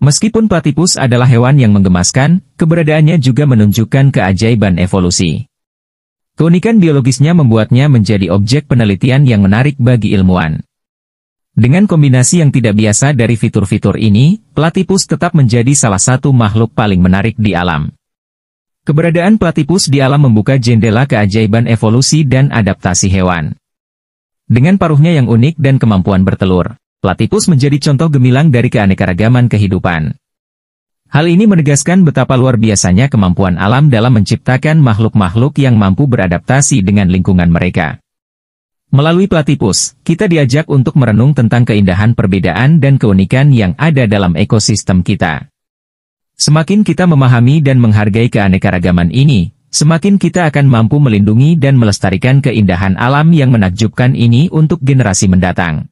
Meskipun platipus adalah hewan yang menggemaskan, keberadaannya juga menunjukkan keajaiban evolusi. Keunikan biologisnya membuatnya menjadi objek penelitian yang menarik bagi ilmuwan. Dengan kombinasi yang tidak biasa dari fitur-fitur ini, platipus tetap menjadi salah satu makhluk paling menarik di alam. Keberadaan platipus di alam membuka jendela keajaiban evolusi dan adaptasi hewan. Dengan paruhnya yang unik dan kemampuan bertelur, Platipus menjadi contoh gemilang dari keanekaragaman kehidupan. Hal ini menegaskan betapa luar biasanya kemampuan alam dalam menciptakan makhluk-makhluk yang mampu beradaptasi dengan lingkungan mereka. Melalui platipus, kita diajak untuk merenung tentang keindahan perbedaan dan keunikan yang ada dalam ekosistem kita. Semakin kita memahami dan menghargai keanekaragaman ini, semakin kita akan mampu melindungi dan melestarikan keindahan alam yang menakjubkan ini untuk generasi mendatang.